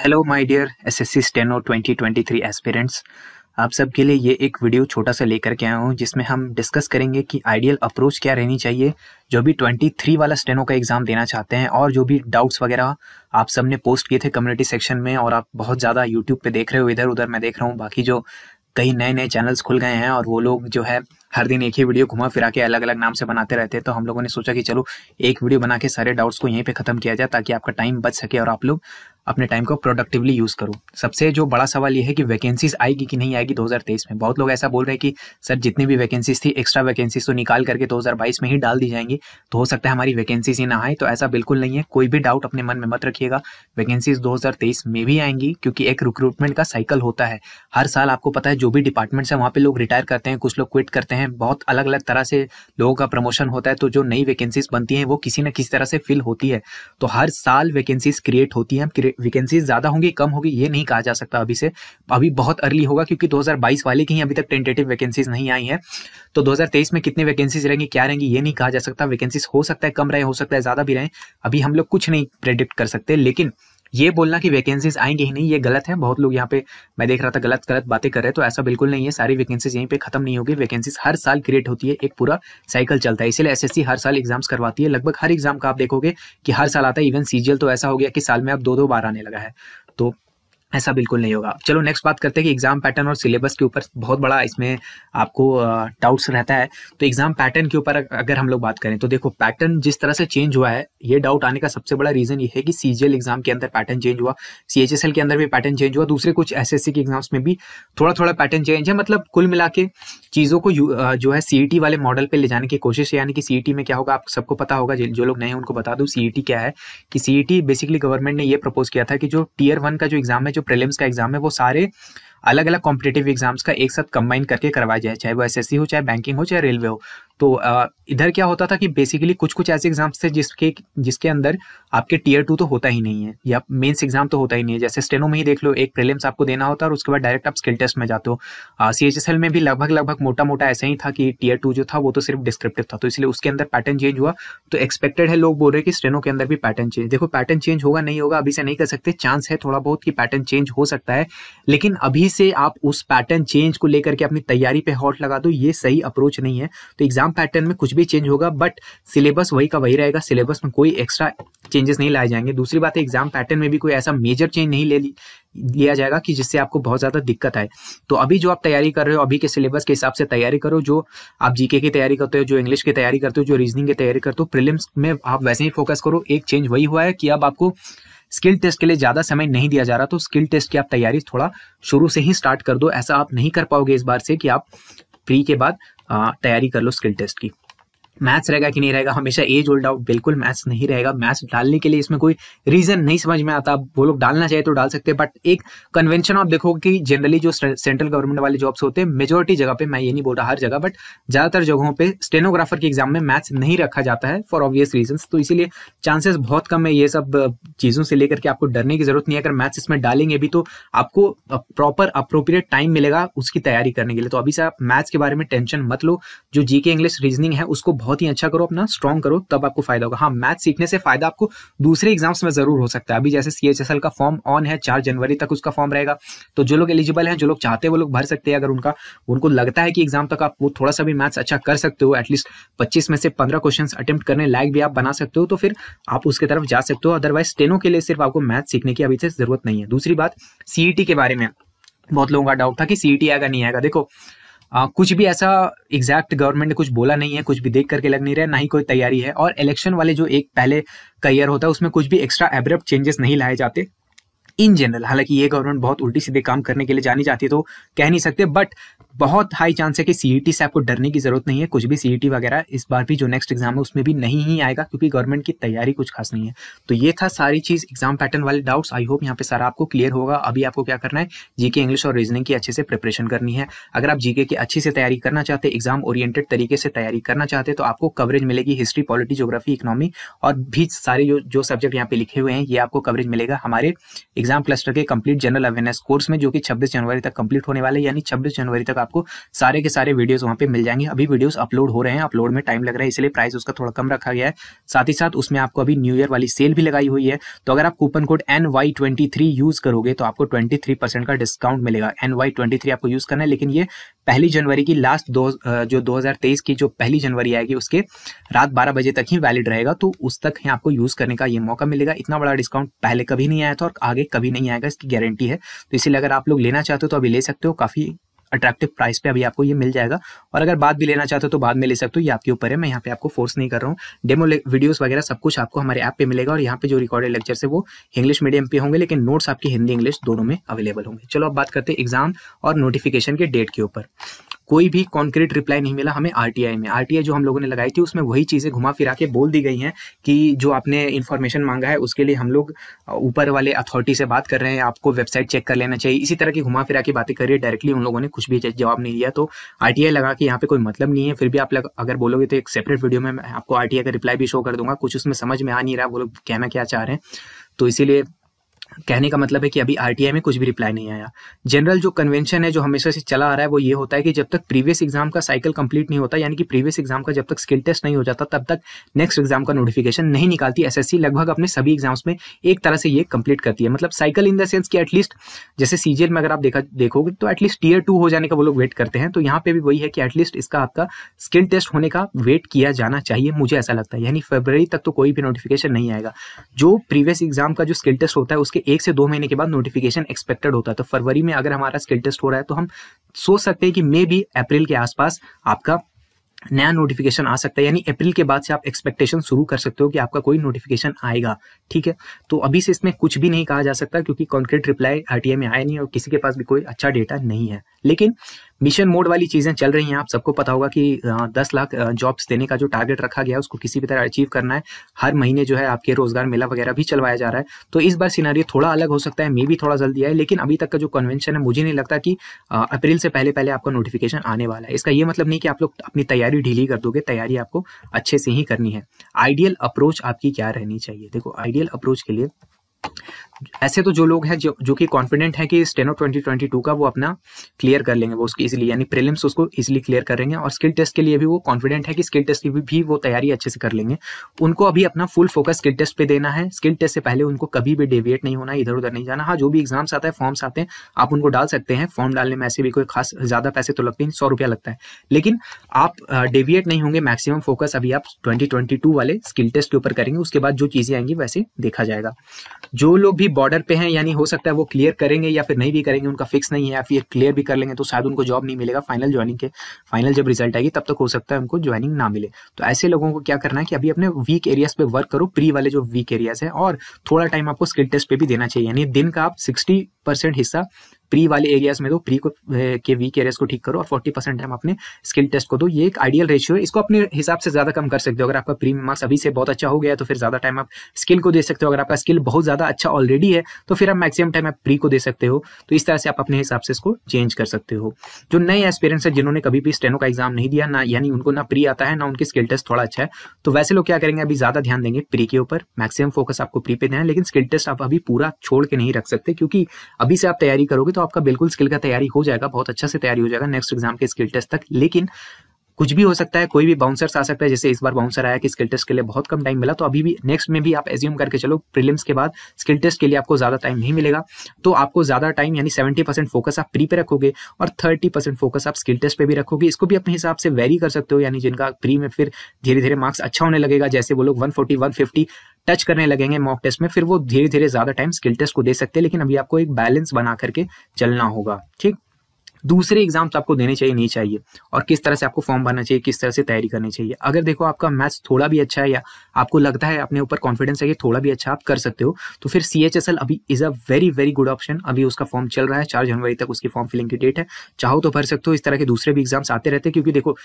hello my dear SSC steno 2023 aspirants आप सबके लिए ये एक वीडियो छोटा सा लेकर के आया हूँ जिसमें हम डिस्कस करेंगे कि आइडियल अप्रोच क्या रहनी चाहिए जो भी 23 वाला स्टेनो का एग्ज़ाम देना चाहते हैं और जो भी डाउट्स वगैरह आप सब ने पोस्ट किए थे कम्युनिटी सेक्शन में और आप बहुत ज़्यादा यूट्यूब पर देख रहे हो इधर उधर मैं देख रहा हूँ बाकी जो कई नए नए चैनल्स खुल गए हैं और वो लोग जो है हर दिन एक ही वीडियो घुमा फिरा के अलग अलग नाम से बनाते रहते हैं तो हम लोगों ने सोचा कि चलो एक वीडियो बना के सारे डाउट्स को यहीं पे खत्म किया जाए ताकि आपका टाइम बच सके और आप लोग अपने टाइम को प्रोडक्टिवली यूज़ करो सबसे जो बड़ा सवाल ये है कि वैकेंसीज आएगी कि नहीं आएगी 2023 में बहुत लोग ऐसा बोल रहे हैं कि सर जितनी भी वैकेंसीज थी एक्स्ट्रा वैकेंसीज तो निकाल करके 2022 में ही डाल दी जाएंगी तो हो सकता है हमारी वैकेंसीज ही ना आए तो ऐसा बिल्कुल नहीं है कोई भी डाउट अपने मन में मत रखिएगा वैकेंसीज दो में भी आएंगी क्योंकि एक रिक्रूटमेंट का साइकिल होता है हर साल आपको पता है जो भी डिपार्टमेंट्स है वहाँ पर लोग रिटायर करते हैं कुछ लोग क्विट करते हैं हैं बहुत अलग अलग तरह से लोगों का प्रमोशन होता है तो जो नई वैकेंसीज बनती हैं वो किसी न किसी तरह से फिल होती है तो हर साल वैकेंसीज क्रिएट होती हैं वैकेंसीज ज़्यादा होंगी कम होगी ये नहीं कहा जा सकता अभी से अभी बहुत अर्ली होगा क्योंकि दो वाले की ही अभी तक टेंटेटिव वैकेंसीज नहीं आई हैं तो दो में कितनी वैकेंसीज रहेंगी क्या रहेंगी ये नहीं कहा जा सकता वैकेंसीज हो सकता है कम रहे हो सकता है ज़्यादा भी रहें अभी हम लोग कुछ नहीं प्रेडिक्ट कर सकते लेकिन ये बोलना कि वैकेंसीज आएंगे ही नहीं ये गलत है बहुत लोग यहाँ पे मैं देख रहा था गलत गलत बातें कर रहे हैं तो ऐसा बिल्कुल नहीं है सारी वैकेंसीज यहीं पे खत्म नहीं होगी वैकेंसीज हर साल क्रिएट होती है एक पूरा साइकिल चलता है इसीलिए एसएससी हर साल एग्जाम्स करवाती है लगभग हर एग्जाम का आप देखोगे कि हर साल आता है इवन सीजीएल तो ऐसा हो गया कि साल में अब दो दो बार आने लगा है तो ऐसा बिल्कुल नहीं होगा चलो नेक्स्ट बात करते हैं कि एग्जाम पैटर्न और सिलेबस के ऊपर बहुत बड़ा इसमें आपको डाउट्स रहता है तो एग्जाम पैटर्न के ऊपर अगर हम लोग बात करें तो देखो पैटर्न जिस तरह से चेंज हुआ है ये डाउट आने का सबसे बड़ा रीजन ये है कि सी एग्जाम के अंदर पैटर्न चेंज हुआ सी के अंदर भी पैटर्न चेंज हुआ दूसरे कुछ एस के एग्जाम्स में भी थोड़ा थोड़ा पैटर्न चेंज है मतलब कुल मिला के चीज़ों को जो है सी e वाले मॉडल पर ले जाने की कोशिश है यानी कि सी e में क्या होगा आप सबको पता होगा जो लोग नए हैं उनको बता दूँ सी e क्या है कि सी बेसिकली गवर्नमेंट ने यह प्रपोज किया था कि जो टीयर वन का जो एग्जाम है जो प्रीलिम्स का एग्जाम है वो सारे अलग अलग कॉम्पिटेटिव एग्जाम्स का एक साथ कंबाइन करके करवाया जाए चाहे वो एसएससी हो चाहे बैंकिंग हो चाहे रेलवे हो तो इधर क्या होता था कि बेसिकली कुछ कुछ ऐसे एग्जाम्स थे जिसके जिसके अंदर आपके टीयर टू तो होता ही नहीं है या मेंस एग्जाम तो होता ही नहीं है जैसे स्टेनो में ही देख लो एक प्रीलिम्स आपको देना होता है और उसके बाद डायरेक्ट आप स्किल टेस्ट में जाते हो सी एच एस एल में भी लगभग लगभग मोटा मोटा ऐसा ही था कि टीयर टू जो था वो तो सिर्फ डिस्क्रिप्टिव था तो इसलिए उसके अंदर पैटर्न चेंज हुआ तो एक्सपेक्टेड है लोग बोल रहे कि स्टेनो के अंदर भी पैटर्न चेंज देखो पैटर्न चेंज होगा नहीं होगा अभी से नहीं कर सकते चांस है थोड़ा बहुत कि पैटर्न चेंज हो सकता है लेकिन अभी से आप उस पैटर्न चेंज को लेकर के अपनी तैयारी पे हॉट लगा दो ये सही अप्रोच नहीं है तो एग्जाम एग्जाम पैटर्न में कुछ भी चेंज होगा बट सिलेबस वही का वही रहेगा सिलेबस में कोई एक्स्ट्रा चेंजेस नहीं लाए जाएंगे दूसरी बात है एग्जाम पैटर्न में भी कोई ऐसा मेजर चेंज नहीं ले लिया जाएगा कि जिससे आपको बहुत ज़्यादा दिक्कत आए तो अभी जो आप तैयारी कर रहे हो अभी के सिलेबस के हिसाब से तैयारी करो जो आप जीके की तैयारी करते हो जो इंग्लिश की तैयारी करते हो जो रीजनिंग की तैयारी करते हो प्रिलिम्स में आप वैसे ही फोकस करो एक चेंज वही हुआ है कि अब आपको स्किल टेस्ट के लिए ज़्यादा समय नहीं दिया जा रहा तो स्किल टेस्ट की आप तैयारी थोड़ा शुरू से ही स्टार्ट कर दो ऐसा आप नहीं कर पाओगे इस बार से कि आप प्री के बाद तैयारी कर लो स्किल टेस्ट की मैथ्स रहेगा कि नहीं रहेगा हमेशा एज ओल्ड आउट बिल्कुल मैथ्स नहीं रहेगा मैथ्स डालने के लिए इसमें कोई रीजन नहीं समझ में आता वो लोग डालना चाहे तो डाल सकते हैं बट एक कन्वेंशन आप देखो कि जनरली जो सेंट्रल गवर्नमेंट वाले जॉब्स होते हैं मेजोरिटी जगह पे मैं ये नहीं बोल रहा हर जगह बट ज्यादातर जगहों पर स्टेनोग्राफर के एग्जाम में मैथ्स नहीं रखा जाता है फॉर ऑब्वियस रीजन तो इसीलिए चांसेस बहुत कम है ये सब चीजों से लेकर के आपको डरने की जरूरत नहीं है अगर मैथ्स इसमें डालेंगे भी तो आपको प्रॉपर अप्रोप्रिएट टाइम मिलेगा उसकी तैयारी करने के लिए तो अभी से आप मैथ्स के बारे में टेंशन मत लो जो जीके इंग्लिश रीजनिंग है उसको बहुत बहुत ही अच्छा करो अपना स्ट्रॉन्ग करो तब आपको फायदा होगा हाँ मैथ सीखने से फायदा आपको दूसरे एग्जाम्स में जरूर हो सकता है अभी जैसे सी का फॉर्म ऑन है चार जनवरी तक उसका फॉर्म रहेगा तो जो लोग एलिजिबल हैं जो लोग चाहते हैं वो लोग भर सकते हैं अगर उनका उनको लगता है कि एग्जाम तक आप वो थोड़ा सा भी मैथ्स अच्छा कर सकते हो एटलीस्ट पच्चीस में से पंद्रह क्वेश्चन अटेम्प्ट करने लायक भी आप बना सकते हो तो फिर आप उसके तरफ जा सकते हो अदरवाइज स्टेनो के लिए सिर्फ आपको मैथ सीखने की अभी से जरूरत नहीं है दूसरी बात सीईटी e के बारे में बहुत लोगों का डाउट था कि सीईटी e आएगा नहीं आएगा देखो आ, कुछ भी ऐसा एग्जैक्ट गवर्नमेंट ने कुछ बोला नहीं है कुछ भी देख करके लग नहीं रहा है ना ही कोई तैयारी है और इलेक्शन वाले जो एक पहले कैयर होता है उसमें कुछ भी एक्स्ट्रा एब्रप्ट चेंजेस नहीं लाए जाते इन जनरल हालांकि ये गवर्नमेंट बहुत उल्टी सीधे काम करने के लिए जानी जाती है तो कह नहीं सकते बट बहुत हाई चांस है कि सीईटी e से आपको डरने की जरूरत नहीं है कुछ भी सीईटी e वगैरह इस बार भी जो नेक्स्ट एग्जाम है उसमें भी नहीं ही आएगा क्योंकि गवर्नमेंट की तैयारी कुछ खास नहीं है तो ये था सारी चीज एग्जाम पैटर्न वाले डाउट्स आई होप यहाँ पे सारा आपको क्लियर होगा अभी आपको क्या करना है जीके इंग्लिश और रीजनिंग की अच्छे से प्रिपरेशन करनी है अगर आप जीके की अच्छी से तैयारी करना चाहते एग्जाम ओरिएंटेड तरीके से तैयारी करना चाहते तो आपको कवरेज मिलेगी हिस्ट्री पॉलिटी जोग्राफी इकोनॉमी और भी सारे जो जो सब्जेक्ट यहाँ पे लिखे हुए हैं ये आपको कवरेज मिलेगा हमारे एग्जाम क्लस्टर के कंप्लीट जनरल अवेयरनेस कोर्स में जो कि 26 जनवरी तक कंप्लीट होने वाले यानी 26 जनवरी तक आपको सारे के सारे वीडियोस वहां पे मिल जाएंगे अभी वीडियोस अपलोड हो रहे हैं अपलोड में टाइम लग रहा है इसलिए प्राइस उसका थोड़ा कम रखा गया है साथ ही साथ उसमें आपको अभी न्यू ईयर वाली सेल भी लगाई हुई है तो अगर आप कूपन कोड एन यूज करोगे तो आपको ट्वेंटी का डिस्काउंट मिलेगा एन आपको यूज करना है लेकिन ये पहली जनवरी की लास्ट दो जो 2023 की जो पहली जनवरी आएगी उसके रात 12 बजे तक ही वैलिड रहेगा तो उस तक ही आपको यूज़ करने का ये मौका मिलेगा इतना बड़ा डिस्काउंट पहले कभी नहीं आया था और आगे कभी नहीं आएगा इसकी गारंटी है तो इसीलिए अगर आप लोग लेना चाहते हो तो अभी ले सकते हो काफ़ी अट्रैक्टिव प्राइस पे अभी आपको ये मिल जाएगा और अगर बाद भी लेना चाहते हो तो बाद में ले सकते हो ये आपके ऊपर है मैं यहाँ पे आपको फोर्स नहीं कर रहा हूँ डेमो वीडियोस वगैरह सब कुछ आपको हमारे ऐप पे मिलेगा और यहाँ पे जो रिकॉर्डेड लेक्चर है वो इंग्लिश मीडियम पे होंगे लेकिन नोट्स आपकी हिंदी इंग्लिश दोनों में अवेलेबल होंगे चलो अब बात करते हैं एग्जाम और नोटिफिकेशन के डेट के ऊपर कोई भी कॉन्क्रीट रिप्लाई नहीं मिला हमें आरटीआई में आरटीआई जो हम लोगों ने लगाई थी उसमें वही चीज़ें घुमा फिरा के बोल दी गई हैं कि जो आपने इन्फॉर्मेशन मांगा है उसके लिए हम लोग ऊपर वाले अथॉरिटी से बात कर रहे हैं आपको वेबसाइट चेक कर लेना चाहिए इसी तरह की घुमा फिरा की बातें करिए डायरेक्टली उन लोगों ने कुछ भी जवाब नहीं दिया तो आर लगा के यहाँ पे कोई मतलब नहीं है फिर भी आप लग, अगर बोलोगे तो एक सेपरेट वीडियो में मैं आपको आर का रिप्लाई भी शो कर दूंगा कुछ उसमें समझ में आ नहीं रहा वो लोग कहना क्या चाह रहे हैं तो इसीलिए कहने का मतलब है कि अभी आरटीआई में कुछ भी रिप्लाई नहीं आया जनरल जो कन्वेंशन है जो हमेशा से चला आ रहा है वो ये होता है कि जब तक प्रीवियस एग्जाम का साइकिल कंप्लीट नहीं होता यानी कि प्रीवियस एग्जाम का जब तक स्किल टेस्ट नहीं हो जाता तब तक नेक्स्ट एग्जाम का नोटिफिकेशन नहीं निकालती एस लगभग अपने सभी एग्जाम्स में एक तरह से ये कंप्लीट करती है मतलब साइकिल इन द सेंस कि एटलीस्ट जैसे सीजीएल में अगर आप देखा देखोगे तो एटलीस्ट टीयर टू हो जाने का वो लोग वेट करते हैं तो यहाँ पे भी वही है कि एटलीस्ट इसका आपका स्किल टेस्ट होने का वेट किया जाना चाहिए मुझे ऐसा लगता है यानी फेबररी तक तो कोई भी नोटिफिकेशन नहीं आएगा जो प्रीवियस एग्जाम का जो स्किल टेस्ट होता है उसके एक से दो महीने के बाद नोटिफिकेशन एक्सपेक्टेड होता है तो फरवरी में अगर हमारा स्किल टेस्ट हो रहा है तो हम सोच सकते हैं कि मे बी अप्रैल के आसपास आपका नया नोटिफिकेशन आ सकता है यानी अप्रैल के बाद से आप एक्सपेक्टेशन शुरू कर सकते हो कि आपका कोई नोटिफिकेशन आएगा ठीक है तो अभी से इसमें कुछ भी नहीं कहा जा सकता क्योंकि कॉन्क्रीट रिप्लाई आरटीए में आया नहीं और किसी के पास भी कोई अच्छा डेटा नहीं है लेकिन मिशन मोड वाली चीज़ें चल रही हैं आप सबको पता होगा कि दस लाख जॉब्स देने का जो टारगेट रखा गया है उसको किसी भी तरह अचीव करना है हर महीने जो है आपके रोजगार मेला वगैरह भी चलवाया जा रहा है तो इस बार सिनारियो थोड़ा अलग हो सकता है मे भी थोड़ा जल्दी आए लेकिन अभी तक का जो कन्वेंशन है मुझे नहीं लगता कि अप्रैल से पहले पहले आपका नोटिफिकेशन आने वाला है इसका ये मतलब नहीं कि आप लोग अपनी तैयारी ढीली कर दोगे तैयारी आपको अच्छे से ही करनी है आइडियल अप्रोच आपकी क्या रहनी चाहिए देखो आइडियल अप्रोच के लिए ऐसे तो जो लोग हैं जो जो कि कॉन्फिडेंट हैं कि स्टेनो 2022 का वो अपना क्लियर कर लेंगे वो उसकी इजीली यानी प्रीलिम्स उसको इजीली क्लियर करेंगे और स्किल टेस्ट के लिए भी वो कॉन्फिडेंट है कि स्किल टेस्ट की भी, भी वो तैयारी अच्छे से कर लेंगे उनको अभी अपना फुल फोकस स्किल टेस्ट पे देना है स्किल टेस्ट से पहले उनको कभी भी डेविएट नहीं होना इधर उधर नहीं जाना हाँ जो भी एग्जाम्स आता है फॉर्म्स आते हैं आप उनको डाल सकते हैं फॉर्म डालने में ऐसे भी कोई खास ज्यादा पैसे तो लगते हैं सौ रुपया लगता है लेकिन आप डेविएट नहीं होंगे मैक्सिमम फोकस अभी आप ट्वेंटी वाले स्किल टेस्ट के ऊपर करेंगे उसके बाद जो चीजें आएंगी वैसे देखा जाएगा जो लोग भी अभी बॉर्डर पे हैं यानी हो सकता है वो क्लियर करेंगे या फिर नहीं भी करेंगे उनका फिक्स नहीं है या फिर क्लियर भी कर लेंगे तो शायद उनको जॉब नहीं मिलेगा फाइनल ज्वाइनिंग के फाइनल जब रिजल्ट आएगी तब तक हो सकता है उनको ज्वाइनिंग ना मिले तो ऐसे लोगों को क्या करना है कि अभी अपने वीक एरियाज पे वर्क करो प्री वाले जो वीक एरियाज है और थोड़ा टाइम आपको स्किल टेस्ट पे भी देना चाहिए यानी दिन का आप सिक्सटी परसेंट हिस्सा प्री वाले एरियाज में दो प्री को के वीक एरियाज को ठीक करो और फोर्टी परसेंट टाइम अपने स्किल टेस्ट को दो ये एक आइडियल रेशियो है इसको अपने हिसाब से ज्यादा कम कर सकते हो अगर आपका प्री मार्क्स अभी से बहुत अच्छा हो गया तो फिर ज्यादा टाइम आप स्किल को दे सकते हो अगर आपका स्किल बहुत ज्यादा अच्छा ऑलरेडी है तो फिर आप मैक्सिमम टाइम आप प्री को दे सकते हो तो इस तरह से आप अपने हिसाब से इसको चेंज कर सकते हो जो नए एस्पेरेंट्स हैं जिन्होंने कभी भी स्टेनो का एग्जाम नहीं दिया ना यानी उनको ना प्री आता है ना उनकी स्किल टेस्ट थोड़ा अच्छा है तो वैसे लोग क्या करेंगे अभी ज्यादा ध्यान देंगे प्री के ऊपर मैक्सिमम फोकस आपको प्री पे देना है लेकिन स्किल टेस्ट आप अभी पूरा छोड़ के नहीं रख सकते क्योंकि अभी से आप तैयारी करोगे तो तो आपका बिल्कुल स्किल का तैयारी हो जाएगा बहुत अच्छा से तैयारी हो जाएगा नेक्स्ट एग्जाम के स्किल टेस्ट तक लेकिन कुछ भी हो सकता है कोई भी बाउंसर्स आ सकता है जैसे इस बार बाउंसर आया कि स्किल टेस्ट के लिए बहुत कम टाइम मिला तो अभी भी नेक्स्ट में भी आप एज्यूम करके चलो प्रीलिम्स के बाद स्किल टेस्ट के लिए आपको ज़्यादा टाइम नहीं मिलेगा तो आपको ज़्यादा टाइम यानी सेवेंटी परसेंट फोकस आप प्री पे रखोगे और थर्टी परसेंट फोकस आप स्किल टेस्ट पे भी रखोगे इसको भी अपने हिसाब से वेरी कर सकते हो यानी जिनका प्री में फिर धीरे धीरे मार्क्स अच्छा होने लगेगा जैसे वो लोग वन फोर्टी टच करने लगेंगे मॉक टेस्ट में फिर वो धीरे धीरे ज़्यादा टाइम स्किल टेस्ट को दे सकते हैं लेकिन अभी आपको एक बैलेंस बना करके चलना होगा ठीक दूसरे तो आपको देने चाहिए नहीं चाहिए और किस तरह से आपको फॉर्म भरना चाहिए किस तरह से तैयारी करनी चाहिए अगर देखो आपका मैथ्स थोड़ा भी अच्छा है या आपको लगता है अपने ऊपर कॉन्फिडेंस है कि थोड़ा भी अच्छा आप कर सकते हो तो फिर सी एच एस एल अभी is a very very good option अभी उसका फॉर्म चल रहा है चार जनवरी तक उसकी फॉर्म फिलिंग की डेट है चाहो तो भर सकते हो इस तरह के दूसरे भी एग्जाम्स आते रहते हैं क्योंकि देखो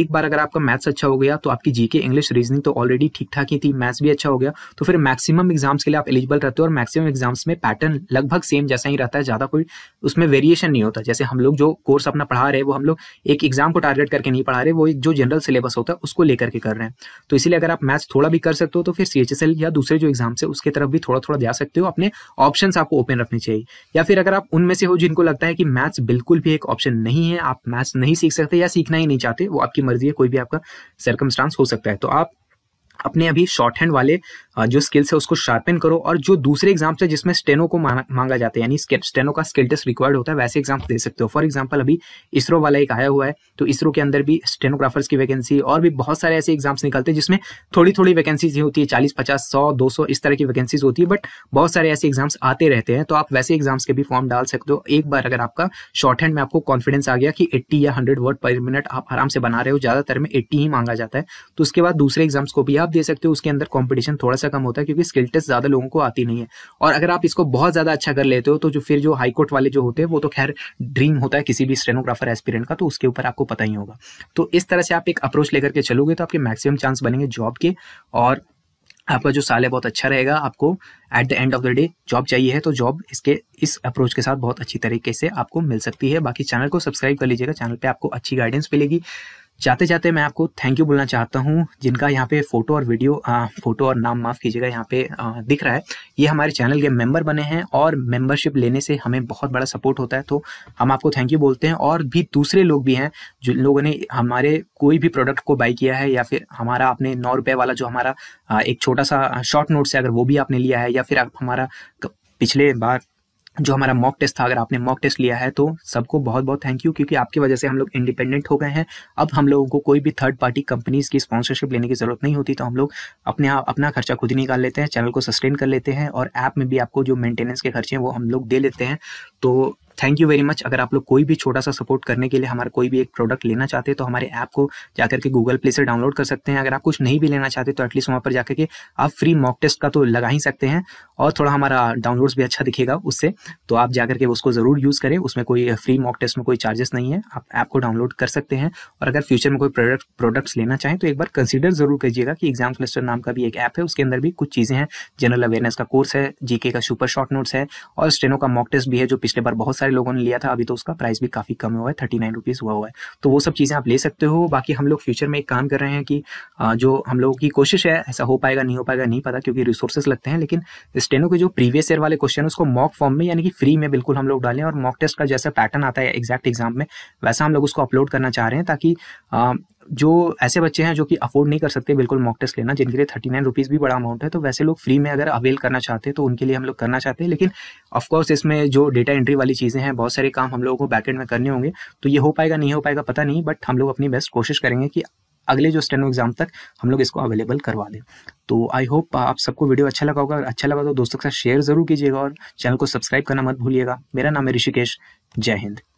एक बार अगर आपका मैथ्स अच्छा हो गया तो आपकी जीके इंग्लिश रीजनिंग तो ऑलरेडी ठीक ठाक ही थी मैथ्स भी अच्छा हो गया तो फिर मैक्सिमम एग्जाम्स के लिए आप एलिजिबल रहते हो और मैक्सिमम एग्जाम्स में पैटर्न लगभग सेम जैसा ही रहता है ज़्यादा कोई उसमें वेरिएशन नहीं होता जैसे हम लोग जो जो कोर्स अपना पढ़ा रहे हैं वो हम लोग एक एग्जाम को टारगेट करके नहीं पढ़ा रहे वो एक जो जनरल सिलेबस होता है उसको लेकर के कर रहे हैं तो इसलिए अगर आप मैथ्स थोड़ा भी कर सकते हो तो फिर सी या दूसरे जो एग्जाम से उसके तरफ भी थोड़ा थोड़ा जा सकते हो अपने ऑप्शन आपको ओपन रखने चाहिए या फिर अगर आप उनमें से हो जिनको लगता है कि मैथ्स बिल्कुल भी एक ऑप्शन नहीं है आप मैथ्स नहीं सीख सकते या सीखना ही नहीं चाहते वो आपकी मर्जी है कोई भी आपका सरकमस्टांस हो सकता है तो आप अपने अभी शॉर्ट हैंड वाले हाँ, जो स्किल्स है उसको शार्पन करो और जो दूसरे एग्जाम्स है जिसमें स्टेनो को मांगा जाता है यानी स्टेनो का स्किल टेस्ट रिक्वायर्ड होता है वैसे एग्जाम्स दे सकते हो फॉर एग्जाम्पल अभी इसरो वाला एक आया हुआ है तो इसरो के अंदर भी स्टेनोग्राफर्स की वैकेंसी और भी बहुत सारे ऐसे एग्जाम्स निकलते हैं जिसमें थोड़ी थोड़ी वैकेंसीज होती है चालीस पचास सौ दो सौ इस तरह की वैकेंसीज होती है बट बहुत सारे ऐसे एग्जाम्स आते रहते हैं तो आप वैसे एग्जाम्स के भी फॉर्म डाल सकते हो एक बार अगर आपका शॉर्ट हैंड में आपको कॉन्फिडेंस आ गया कि एट्टी या हंड्रेड वर्ड पर मिनट आप आराम से बना रहे हो ज्यादातर में एट्टी ही मांगा जाता है तो उसके बाद दूसरे एग्जाम्स को भी आप दे सकते हो उसके अंदर कॉम्पिटिशन थोड़ा सा खर्चा अच्छा कम होता है क्योंकि स्किल टेस्ट ज्यादा लोगों को आती नहीं है और अगर आप इसको बहुत ज्यादा अच्छा कर लेते हो तो जो फिर जो हाईकोर्ट वाले जो होते हैं वो तो खैर ड्रीम होता है किसी भी स्टेनोग्राफर एस्पिरेंट का तो उसके ऊपर आपको पता ही होगा तो इस तरह से आप एक अप्रोच लेकर के चलोगे तो आपके मैक्सिमम चांस बनेंगे जॉब के और आपका जो साल है बहुत अच्छा रहेगा आपको at the end of the day job चाहिए है तो जॉब इसके इस अप्रोच के साथ बहुत अच्छी तरीके से आपको मिल सकती है बाकी चैनल को सब्सक्राइब कर लीजिएगा चैनल पे आपको अच्छी गाइडेंस मिलेगी जाते जाते मैं आपको थैंक यू बोलना चाहता हूँ जिनका यहाँ पे फोटो और वीडियो आ, फोटो और नाम माफ़ कीजिएगा यहाँ पे आ, दिख रहा है ये हमारे चैनल के मेंबर बने हैं और मेंबरशिप लेने से हमें बहुत बड़ा सपोर्ट होता है तो हम आपको थैंक यू बोलते हैं और भी दूसरे लोग भी हैं जिन लोगों ने हमारे कोई भी प्रोडक्ट को बाई किया है या फिर हमारा आपने नौ रुपये वाला जो हमारा आ, एक छोटा सा शॉर्ट नोट से अगर वो भी आपने लिया है या फिर आप हमारा पिछले बार जो हमारा मॉक टेस्ट था अगर आपने मॉक टेस्ट लिया है तो सबको बहुत बहुत थैंक यू क्योंकि आपकी वजह से हम लोग इंडिपेंडेंट हो गए हैं अब हम लोगों को कोई भी थर्ड पार्टी कंपनीज की स्पॉन्सरशिप लेने की जरूरत नहीं होती तो हम लोग अपने आप अपना खर्चा खुद ही निकाल लेते हैं चैनल को सस्टेन कर लेते हैं और ऐप में भी आपको जो मेंटेनेंस के खर्चे हैं वो हम लोग दे लेते हैं तो थैंक यू वेरी मच अगर आप लोग कोई भी छोटा सा सपोर्ट करने के लिए हमारा कोई भी एक प्रोडक्ट लेना चाहते हैं तो हमारे ऐप को जाकर के गूगल प्ले से डाउनलोड कर सकते हैं अगर आप कुछ नहीं भी लेना चाहते तो एटलीस्ट वहाँ पर जाकर के आप फ्री मॉक टेस्ट का तो लगा ही सकते हैं और थोड़ा हमारा डाउनलोड्स भी अच्छा दिखेगा उससे तो आप जाकर के उसको ज़रूर यूज़ करें उसमें कोई फ्री मॉक टेस्ट में कोई चार्जेस नहीं है आप ऐप को डाउनलोड कर सकते हैं और अगर फ्यूचर में कोई प्रोडक्ट प्रोडक्ट्स लेना चाहें तो एक बार कंसिडर ज़रूर कीजिएगा कि एग्जाम क्लस्टर नाम का भी एक ऐप है उसके अंदर भी कुछ चीज़ें हैं जनरल अवेयरनेस का कोर्स है जीके का सुपर शॉर्ट नोट्स है और स्टेनो का मॉक टेस्ट भी है जो पिछले बार बहुत सारे सारे लोगों ने लिया था अभी तो उसका प्राइस भी काफ़ी कम हुआ है थर्टी नाइन रुपीज़ हुआ हुआ है तो वो सब चीज़ें आप ले सकते हो बाकी हम लोग फ्यूचर में एक काम कर रहे हैं कि जो हम लोगों की कोशिश है ऐसा हो पाएगा नहीं हो पाएगा नहीं पता क्योंकि रिसोर्सेस लगते हैं लेकिन स्टेनो के जो प्रीवियस ईयर वाले क्वेश्चन है उसको मॉक फॉर्म में यानी कि फ्री में बिल्कुल हम लोग डालें और मॉक टेस्ट का जैसा पैटर्न आता है एग्जैक्ट एग्जाम में वैसा हम लोग उसको अपलोड करना चाह रहे हैं ताकि जो ऐसे बच्चे हैं जो कि अफोर्ड नहीं कर सकते बिल्कुल मॉक टेस्ट लेना जिनके लिए थर्टी नाइन रुपीज़ भी बड़ा अमाउंट है तो वैसे लोग फ्री में अगर अवेल करना चाहते हैं तो उनके लिए हम लोग करना चाहते हैं लेकिन ऑफकोर्स इसमें जो डेटा एंट्री वाली चीज़ें हैं बहुत सारे काम हम लोगों को बैकेंड में करने होंगे तो ये हो पाएगा नहीं हो पाएगा पता नहीं बट हम लोग अपनी बेस्ट कोशिश करेंगे कि अगले जो स्टेनो एग्जाम तक हम लोग इसको अवेलेबल करवा दें तो आई होप आप सबको वीडियो अच्छा लगा होगा अच्छा लगा तो दोस्तों के साथ शेयर जरूर कीजिएगा और चैनल को सब्सक्राइब करना मत भूलिएगा मेरा नाम है ऋषिकेश जय हिंद